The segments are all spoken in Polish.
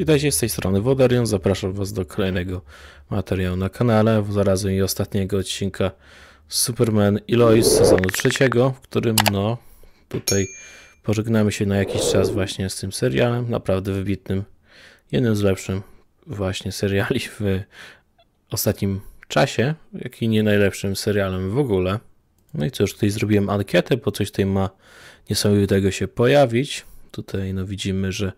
Witajcie z tej strony Wodarion, zapraszam Was do kolejnego materiału na kanale, zarazem i ostatniego odcinka Superman i Lois sezonu trzeciego, w którym no tutaj pożegnamy się na jakiś czas właśnie z tym serialem, naprawdę wybitnym, jednym z lepszym właśnie seriali w ostatnim czasie, jak i nie najlepszym serialem w ogóle. No i cóż, tutaj zrobiłem ankietę, bo coś tutaj ma niesamowitego się pojawić. Tutaj no widzimy, że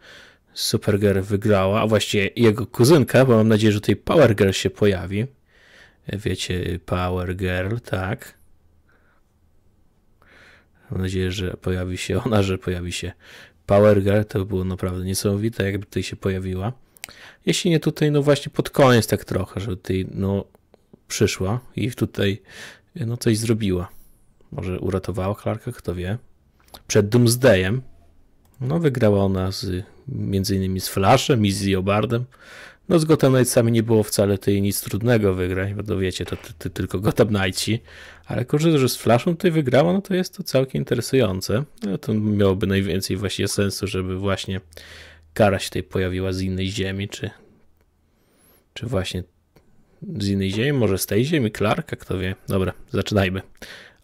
Supergirl wygrała, a właściwie jego kuzynka, bo mam nadzieję, że tutaj Power Girl się pojawi. Wiecie, Power Girl, tak. Mam nadzieję, że pojawi się ona, że pojawi się Power Girl. To by było naprawdę niesamowite, jakby tutaj się pojawiła. Jeśli nie tutaj, no właśnie pod koniec tak trochę, że tutaj no przyszła i tutaj no coś zrobiła. Może uratowała Clarka, kto wie. Przed Doomsdayem. No, wygrała ona z, między innymi z Flashem i z Iobardem. No z Gotham Knightsami nie było wcale tej nic trudnego wygrać, bo to wiecie, to ty, ty, tylko Gotham Knightsi, ale korzystając, że z Flashem tutaj wygrała, no to jest to całkiem interesujące. No to miałoby najwięcej właśnie sensu, żeby właśnie kara się tutaj pojawiła z innej ziemi, czy, czy właśnie z innej ziemi, może z tej ziemi, Clarka, kto wie. Dobra, zaczynajmy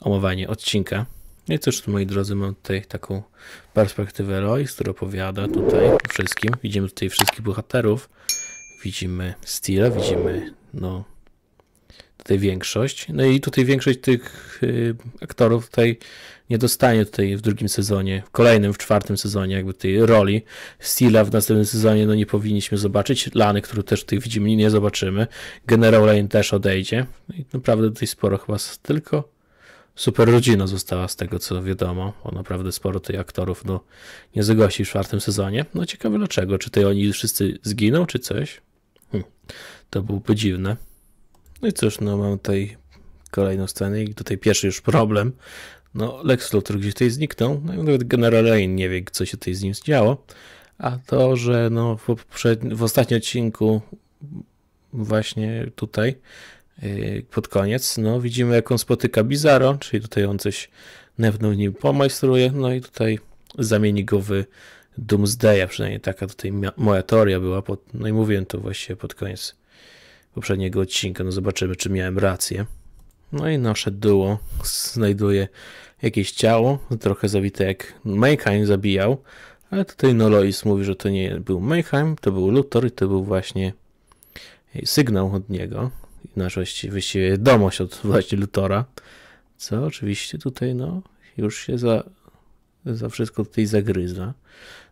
omawianie odcinka. No i cóż, moi drodzy, mam tutaj taką perspektywę Royce, która opowiada tutaj o wszystkim. Widzimy tutaj wszystkich bohaterów. Widzimy Steela, widzimy no, tutaj większość. No i tutaj większość tych y, aktorów tutaj nie dostanie tutaj w drugim sezonie, w kolejnym, w czwartym sezonie jakby tej roli. Steela w następnym sezonie no nie powinniśmy zobaczyć. Lany, który też tutaj widzimy, nie zobaczymy. Generał Lane też odejdzie. No i naprawdę tutaj sporo chyba tylko super rodzina została z tego, co wiadomo, bo naprawdę sporo tych aktorów no, nie zagości w czwartym sezonie. No ciekawe dlaczego, czy te oni wszyscy zginą, czy coś? Hm. To byłby dziwne. No i cóż, no mam tutaj kolejną scenę i tutaj pierwszy już problem. No Lex Luthor gdzieś tutaj zniknął, no i nawet General Lane nie wie, co się tutaj z nim zdziało. A to, że no w, w ostatnim odcinku właśnie tutaj Y, pod koniec, no widzimy jak on spotyka Bizarro, czyli tutaj on coś newną nim pomajstruje, no i tutaj zamieni go w Doomsdaya, przynajmniej taka tutaj moja teoria była, pod, no i mówiłem to właściwie pod koniec poprzedniego odcinka, no zobaczymy czy miałem rację. No i nasze duo znajduje jakieś ciało, trochę zawite jak Mayheim zabijał, ale tutaj no Lois mówi, że to nie był Mayheim, to był Luthor i to był właśnie y, sygnał od niego, nasz właściwie domość od właśnie Lutora, co oczywiście tutaj no, już się za, za wszystko tutaj zagryza,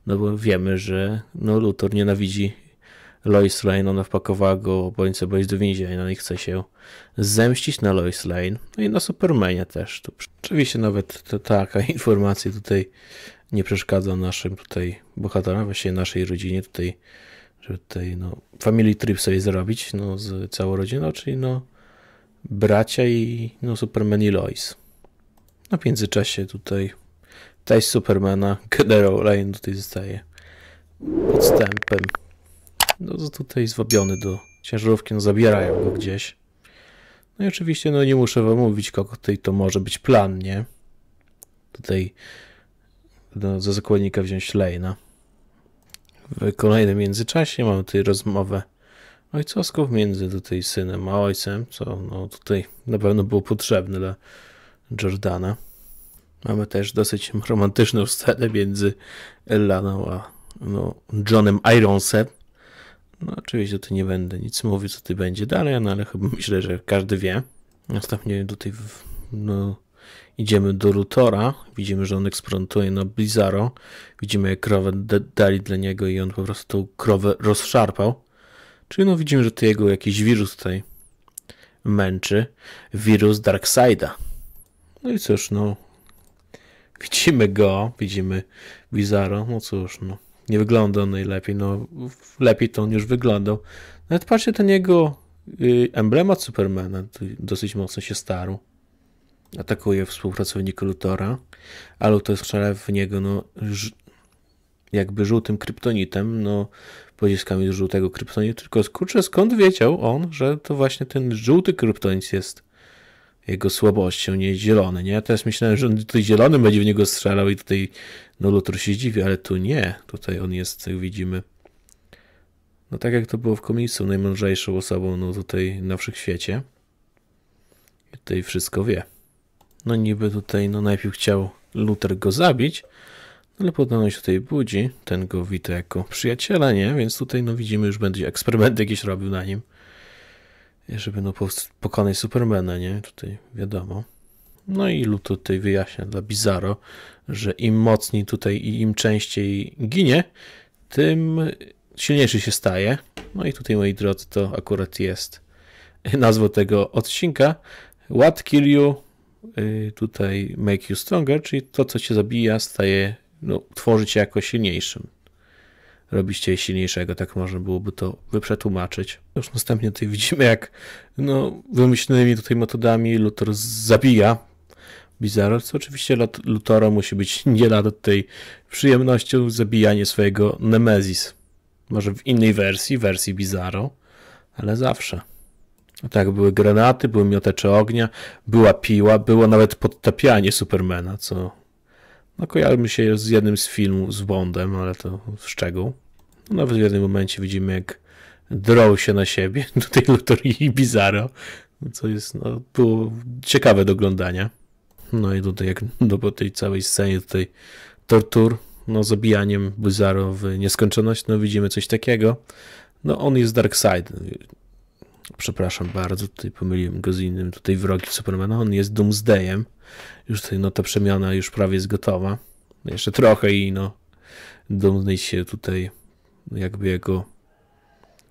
no bo wiemy, że no, Luthor nienawidzi Lois Lane, ona wpakowała go bądź co bądź do więzienia no i chce się zemścić na Lois Lane, no i na Supermanie też. Tu. Oczywiście nawet to, taka informacja tutaj nie przeszkadza naszym tutaj bohaterom, właśnie naszej rodzinie tutaj żeby tutaj no, family trip sobie zrobić no, z całą rodziną, czyli no bracia i no, Superman i Lois. No w międzyczasie tutaj taj Supermana General Lane tutaj zostaje podstępem. No tutaj zwabiony do ciężarówki, no zabierają go gdzieś. No i oczywiście no nie muszę wam mówić, kogo tutaj to może być plan, nie? Tutaj no, za zakładnika wziąć Lane'a. W kolejnym międzyczasie mamy tutaj rozmowę ojcowską między tutaj synem a ojcem, co no tutaj na pewno było potrzebne dla Jordana. Mamy też dosyć romantyczną scenę między Elaną a no, Johnem Ironsem. No oczywiście tutaj nie będę nic mówił, co tutaj będzie dalej, no ale chyba myślę, że każdy wie. Następnie tutaj w, no, Idziemy do Rutora, widzimy, że on eksperymentuje na Blizzaro, widzimy jak krowę dali dla niego i on po prostu tą krowę rozszarpał. Czyli no widzimy, że to jego jakiś wirus tutaj męczy. Wirus Darkseida. No i cóż, no widzimy go, widzimy Blizzaro, no cóż, no nie wygląda on najlepiej, no lepiej to on już wyglądał. Nawet patrzcie, ten jego y, emblemat Supermana dosyć mocno się starł atakuje współpracownika Lutora, a Luthor strzela w niego no, jakby żółtym kryptonitem, no pociskami z żółtego kryptonitu, tylko kurczę, skąd wiedział on, że to właśnie ten żółty kryptonit jest jego słabością, nie zielony, nie? Ja też myślałem, że on tutaj zielony będzie w niego strzelał i tutaj no Luthor się dziwi, ale tu nie. Tutaj on jest, jak widzimy, no tak jak to było w komiksu, najmądrzejszą osobą no tutaj na wszechświecie. I tutaj wszystko wie. No niby tutaj no najpierw chciał Luther go zabić, no ale podobno się tutaj budzi, ten go wita jako przyjaciela, nie? Więc tutaj no widzimy, już będzie eksperymenty jakieś robił na nim, żeby no pokonać Supermana, nie? Tutaj wiadomo. No i Luther tutaj wyjaśnia dla Bizarro, że im mocniej tutaj i im częściej ginie, tym silniejszy się staje. No i tutaj, moi drodzy, to akurat jest nazwa tego odcinka. What Kill You Y, tutaj make you stronger, czyli to, co cię zabija, staje, no, tworzy cię jako silniejszym. cię silniejszego, tak można byłoby to wyprzetłumaczyć. Już następnie tutaj widzimy, jak no, wymyślnymi tutaj metodami Luthor zabija Bizarro, co oczywiście Luthora musi być nie lada tej przyjemnością zabijanie swojego nemesis, Może w innej wersji, wersji Bizarro, ale zawsze. No tak, były granaty, były miotacze ognia, była piła, było nawet podtapianie Supermana, co no, kojarzymy się z jednym z filmów z Bondem, ale to szczegół. nawet no w jednym momencie widzimy, jak drął się na siebie, tutaj Luthor i Bizarro, co jest, no, było ciekawe do oglądania. No i tutaj, jak no, po tej całej scenie tutaj tortur, no, zabijaniem Bizarro w nieskończoność, no, widzimy coś takiego. No, on jest Darkseid, Przepraszam bardzo, tutaj pomyliłem go z innym, tutaj wrogiem Supermana. On jest Doomsdayem. Już tutaj no, ta przemiana już prawie jest gotowa. Jeszcze trochę i no, Doomsday się tutaj, jakby jego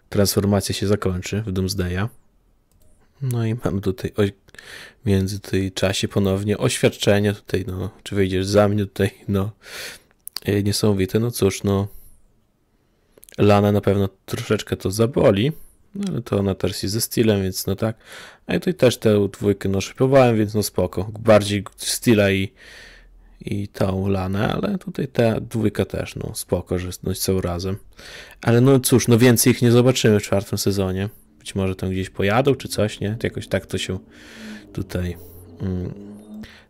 transformacja się zakończy w Doomsdaya. No i mamy tutaj o, między tej czasie ponownie oświadczenie tutaj, no, czy wyjdziesz za mnie tutaj, no, e, niesamowite, no cóż, no, Lana na pewno troszeczkę to zaboli, no ale to na tarsi ze stylem więc no tak. A i tutaj też tę dwójkę no więc no spoko. Bardziej styla i, i tą Lanę, ale tutaj ta dwójka też no spoko, że no, są razem. Ale no cóż, no więcej ich nie zobaczymy w czwartym sezonie. Być może tam gdzieś pojadą czy coś, nie? Jakoś tak to się tutaj... Mm,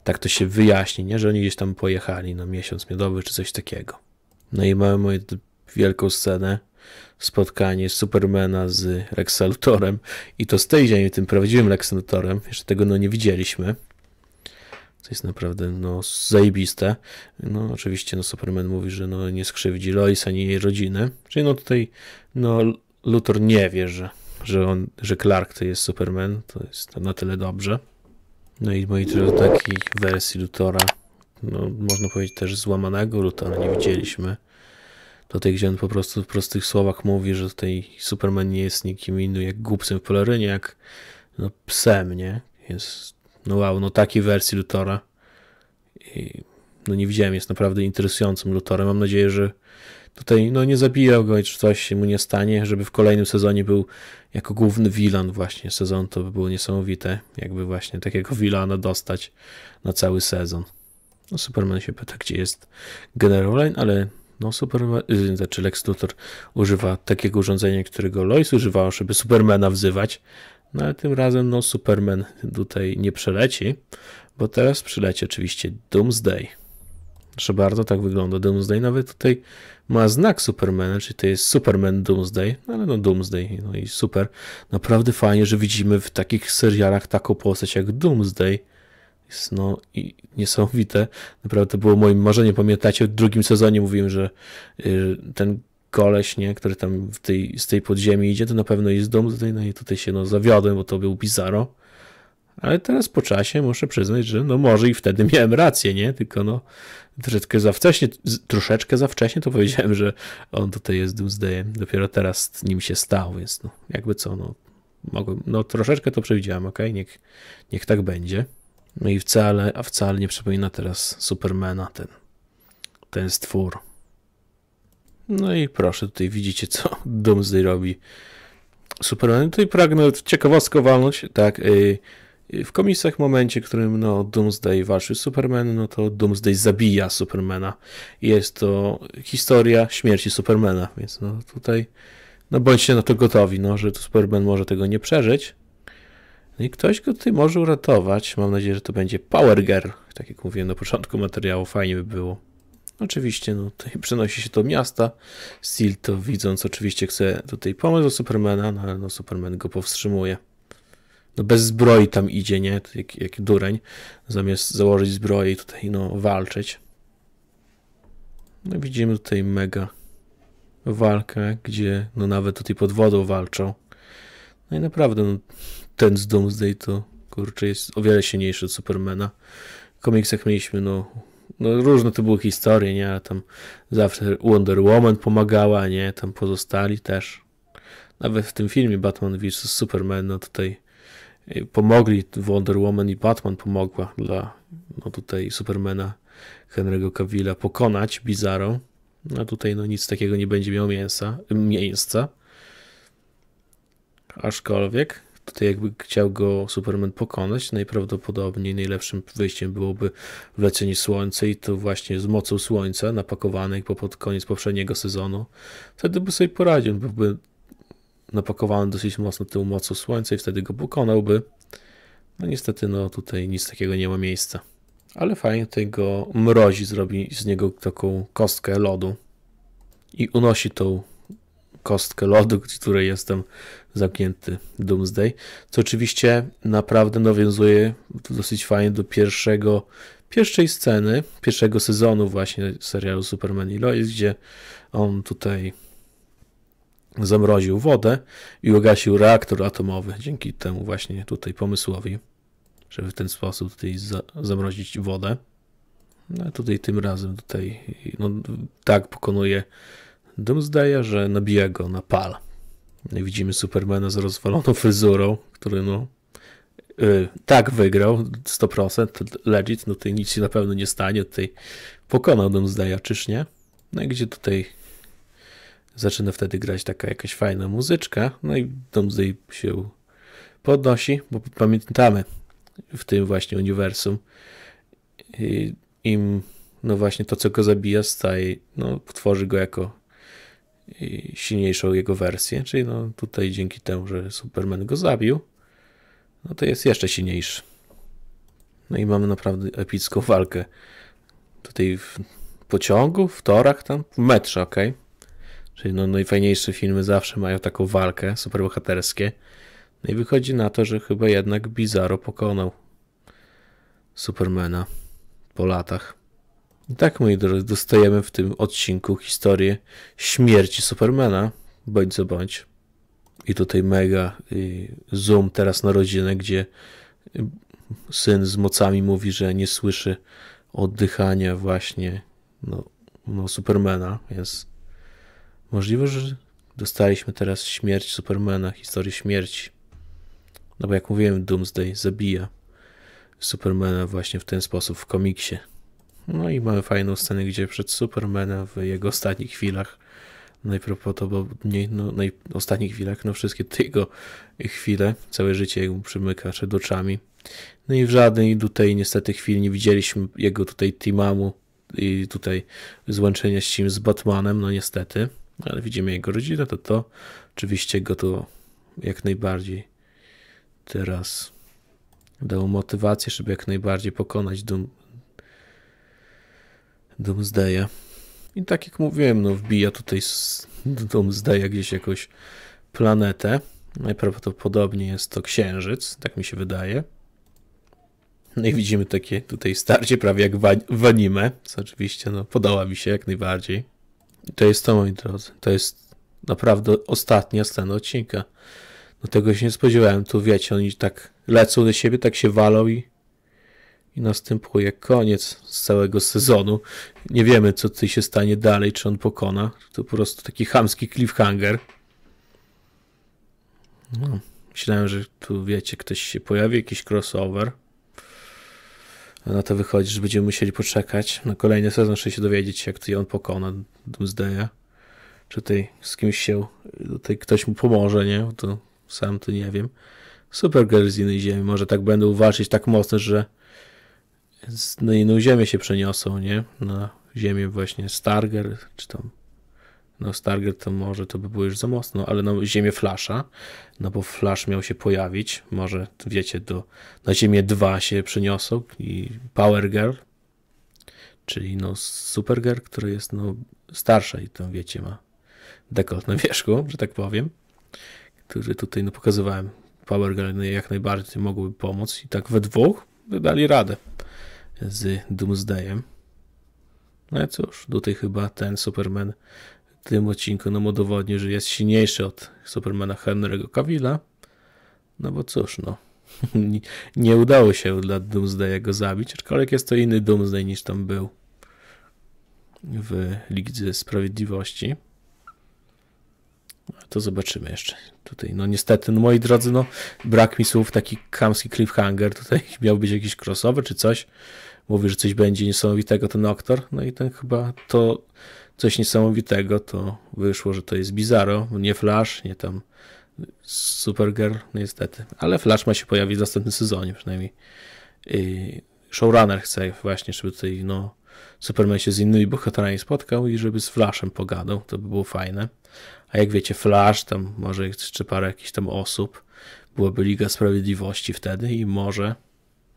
tak to się wyjaśni, nie? Że oni gdzieś tam pojechali na miesiąc miodowy czy coś takiego. No i mamy moją wielką scenę, spotkanie Supermana z Lex i to z tej ziemi, tym prawdziwym Lex Jeszcze tego no nie widzieliśmy. To jest naprawdę no, zajebiste. No oczywiście no, Superman mówi, że no, nie skrzywdzi Lois ani jej rodziny. Czyli no tutaj no, Luthor nie wie, że, że, on, że Clark to jest Superman. To jest na tyle dobrze. No i moi do takiej wersji Luthora, no, można powiedzieć też złamanego Luthora nie widzieliśmy tej, gdzie on po prostu w prostych słowach mówi, że tutaj Superman nie jest nikim innym jak głupcem w polerynie, jak no, psem, nie? Jest, no wow, no takiej wersji Lutora I, no nie widziałem, jest naprawdę interesującym Lutorem. Mam nadzieję, że tutaj no nie zabijał go i czy coś mu nie stanie, żeby w kolejnym sezonie był jako główny villain właśnie sezon, to by było niesamowite, jakby właśnie takiego wilana dostać na cały sezon. No Superman się pyta, gdzie jest General Line, ale no, Superman, y, znaczy Lex Luthor używa takiego urządzenia, którego Lois używała, żeby Supermana wzywać, no ale tym razem no, Superman tutaj nie przeleci, bo teraz przyleci oczywiście Doomsday. Proszę bardzo, tak wygląda Doomsday. Nawet tutaj ma znak Supermana, czyli to jest Superman Doomsday, no, ale no Doomsday, no i super. Naprawdę fajnie, że widzimy w takich serialach taką postać jak Doomsday jest no i niesamowite. Naprawdę to było moim marzeniem. Pamiętacie, w drugim sezonie mówiłem, że y, ten koleś, nie, który tam w tej, z tej podziemi idzie, to na pewno jest dom tutaj, no i tutaj się no, zawiodłem, bo to był Bizarro. Ale teraz po czasie muszę przyznać, że no może i wtedy miałem rację, nie? Tylko no troszeczkę za wcześnie, troszeczkę za wcześnie to powiedziałem, że on tutaj jest Doomsdayem. Dopiero teraz nim się stał, więc no jakby co, no mogłem, no troszeczkę to przewidziałem, ok? Niech, niech tak będzie. No i wcale, a wcale nie przypomina teraz Supermana ten, ten stwór. No i proszę, tutaj widzicie, co Doomsday robi. Superman, no tutaj pragnę ciekawostkę walnąć, tak, y, y, w komisach w momencie, w którym no, Doomsday walczy z Superman, no to Doomsday zabija Supermana. Jest to historia śmierci Supermana, więc no tutaj no bądźcie na to gotowi, no, że Superman może tego nie przeżyć, no i ktoś go tutaj może uratować. Mam nadzieję, że to będzie Power Girl. Tak jak mówiłem na początku materiału, fajnie by było. Oczywiście, no tutaj przenosi się do miasta. Steel to widząc, oczywiście chce tutaj pomóc do Supermana, no ale no Superman go powstrzymuje. No bez zbroi tam idzie, nie? Jak, jak dureń. Zamiast założyć zbroję i tutaj, no, walczyć. No widzimy tutaj mega walkę, gdzie no nawet tutaj pod wodą walczą. No i naprawdę, no, ten z Doomsday to kurczę jest o wiele silniejszy od Supermana. W komiksach mieliśmy no, no różne to były historie, nie, ale tam zawsze Wonder Woman pomagała, nie, tam pozostali też. Nawet w tym filmie Batman vs Superman, no tutaj y, pomogli Wonder Woman i Batman pomogła dla no tutaj Supermana Henry'ego Cavilla pokonać Bizarro. A no, tutaj no nic takiego nie będzie miało mięsa, miejsca. Aczkolwiek tutaj jakby chciał go Superman pokonać, najprawdopodobniej najlepszym wyjściem byłoby wlecenie słońca i to właśnie z mocą słońca napakowanej po pod koniec poprzedniego sezonu. Wtedy by sobie poradził, byłby napakowany dosyć mocno tą mocą słońca i wtedy go pokonałby. No niestety, no tutaj nic takiego nie ma miejsca. Ale fajnie tego mrozi, zrobi z niego taką kostkę lodu i unosi tą kostkę lodu, w której jestem zamknięty Doomsday, co oczywiście naprawdę nawiązuje dosyć fajnie do pierwszego, pierwszej sceny, pierwszego sezonu właśnie serialu Superman i Lois, gdzie on tutaj zamroził wodę i ugasił reaktor atomowy dzięki temu właśnie tutaj pomysłowi, żeby w ten sposób tutaj za zamrozić wodę. No tutaj tym razem tutaj no, tak pokonuje Doomsdaya, że nabija go na pal. No I widzimy Supermana z rozwaloną fryzurą, który no yy, tak wygrał 100%, legit, no tutaj nic się na pewno nie stanie, tutaj pokonał Doomsdaya, czyż nie? No i gdzie tutaj zaczyna wtedy grać taka jakaś fajna muzyczka, no i Doomsday się podnosi, bo pamiętamy w tym właśnie uniwersum im no właśnie to, co go zabija, staje, no tworzy go jako silniejszą jego wersję, czyli no tutaj dzięki temu, że Superman go zabił, no to jest jeszcze silniejszy. No i mamy naprawdę epicką walkę. Tutaj w pociągu, w torach, tam w metrze, ok? Czyli no najfajniejsze filmy zawsze mają taką walkę superbohaterskie. No i wychodzi na to, że chyba jednak Bizarro pokonał Supermana po latach tak, moi drodzy, dostajemy w tym odcinku historię śmierci Supermana, bądź co bądź. I tutaj mega y, zoom teraz na rodzinę, gdzie syn z mocami mówi, że nie słyszy oddychania właśnie no, no Supermana, więc możliwe, że dostaliśmy teraz śmierć Supermana, historię śmierci. No bo jak mówiłem, Doomsday zabija Supermana właśnie w ten sposób w komiksie. No i mamy fajną scenę, gdzie przed Supermanem w jego ostatnich chwilach, no nie no, naj, no ostatnich chwilach, no wszystkie te jego chwile, całe życie jego przymyka przed oczami. No i w żadnej tutaj niestety chwili nie widzieliśmy jego tutaj Timamu i tutaj złączenia z nim z Batmanem, no niestety, ale widzimy jego rodzinę, to to oczywiście go to jak najbardziej teraz dało motywację, żeby jak najbardziej pokonać Doom Doomsdaya. I tak jak mówiłem, no wbija tutaj Doomsdaya gdzieś jakąś planetę. Najprawdopodobniej jest to Księżyc, tak mi się wydaje. No i widzimy takie tutaj starcie prawie jak w anime, co oczywiście no, podoba mi się jak najbardziej. I to jest to, moi drodzy. To jest naprawdę ostatnia scena odcinka. No tego się nie spodziewałem. Tu wiecie, oni tak lecą do siebie, tak się walą i i następuje koniec z całego sezonu. Nie wiemy, co tutaj się stanie dalej, czy on pokona. To po prostu taki chamski cliffhanger. No, myślałem, że tu wiecie, ktoś się pojawi, jakiś crossover. A na to wychodzi, że będziemy musieli poczekać na kolejny sezon, żeby się dowiedzieć, jak tutaj on pokona Doomsdaya. Czy tutaj z kimś się, tutaj ktoś mu pomoże, nie? To sam to nie wiem. Supergirl z innej ziemi. Może tak będą walczyć tak mocno, że z na no inną no, ziemię się przeniosą, nie? Na ziemię właśnie Starger, czy tam no Starger to może to by było już za mocno, ale na no, Ziemię Flasha, no bo Flash miał się pojawić, może wiecie, do, na Ziemię 2 się przeniosą i Power Girl, czyli no Supergirl, który jest no starsza i tam wiecie, ma dekolt na wierzchu, że tak powiem, który tutaj no pokazywałem. Power Girl jak najbardziej mogłyby pomóc i tak we dwóch wydali radę z Doomsdayem. No i cóż, tutaj chyba ten Superman w tym odcinku nam no udowodnił, że jest silniejszy od Supermana Henry'ego Cavilla. No bo cóż, no. Nie udało się dla Doomsdaya go zabić, aczkolwiek jest to inny Doomsday niż tam był w Ligdzie Sprawiedliwości. To zobaczymy jeszcze tutaj. No niestety, no moi drodzy, no brak mi słów, taki kamski cliffhanger, tutaj miał być jakiś crossover czy coś. Mówi, że coś będzie niesamowitego ten aktor, no i ten chyba to coś niesamowitego, to wyszło, że to jest Bizarro, nie Flash, nie tam Supergirl, no niestety. Ale Flash ma się pojawić w następnym sezonie przynajmniej. Showrunner chce właśnie, żeby tutaj no Superman się z innymi bohaterami spotkał i żeby z Flashem pogadał, to by było fajne. A jak wiecie, Flash, tam może jeszcze parę jakichś tam osób, byłaby Liga Sprawiedliwości wtedy i może,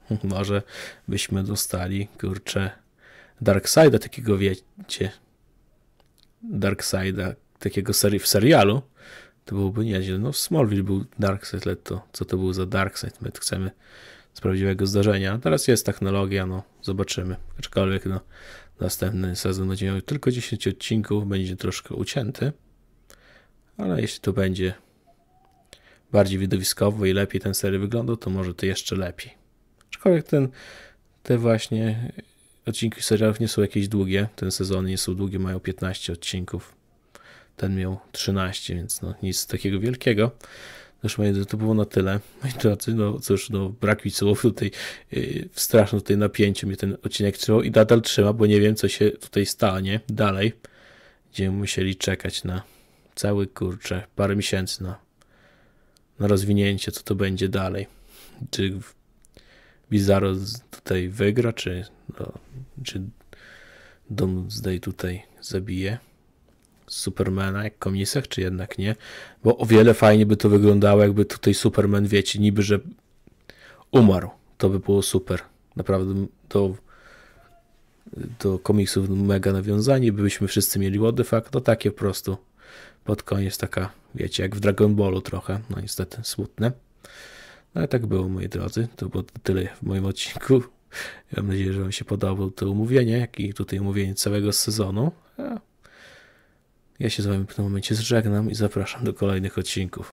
może byśmy dostali, kurczę, Darkseida takiego, wiecie, Darkseida takiego seri w serialu, to byłoby nieźle. No w Smallville był Darkseid, ale to co to był za Darkseid? My chcemy z prawdziwego zdarzenia. Teraz jest technologia, no zobaczymy. Aczkolwiek no, następny sezon będzie miał tylko 10 odcinków, będzie troszkę ucięty, ale jeśli to będzie bardziej widowiskowo i lepiej ten serial wyglądał, to może to jeszcze lepiej. Aczkolwiek ten, te właśnie odcinki serialów nie są jakieś długie, ten sezon nie są długie, mają 15 odcinków, ten miał 13, więc no nic takiego wielkiego. Zresztą Państwa, to było na tyle. Moi drodzy, no cóż, no brak mi słów tutaj, yy, straszne tutaj napięcie mnie ten odcinek trzymał i nadal trzyma, bo nie wiem, co się tutaj stanie dalej. Będziemy musieli czekać na cały, kurczę, parę miesięcy na, na rozwinięcie, co to będzie dalej. Czy Bizarro tutaj wygra, czy, no, czy Doomsday tutaj zabije. Supermana jak komisach, czy jednak nie? Bo o wiele fajnie by to wyglądało, jakby tutaj Superman, wiecie, niby, że umarł. To by było super. Naprawdę do do komiksów mega nawiązani, byśmy wszyscy mieli what the fuck, to no takie po prostu pod koniec taka, wiecie, jak w Dragon Ballu trochę, no niestety smutne. No ale tak było, moi drodzy, to było tyle w moim odcinku. Mam nadzieję, że Wam się podobało to umówienie, jak i tutaj umówienie całego sezonu. Ja się z Wami w tym momencie zżegnam i zapraszam do kolejnych odcinków.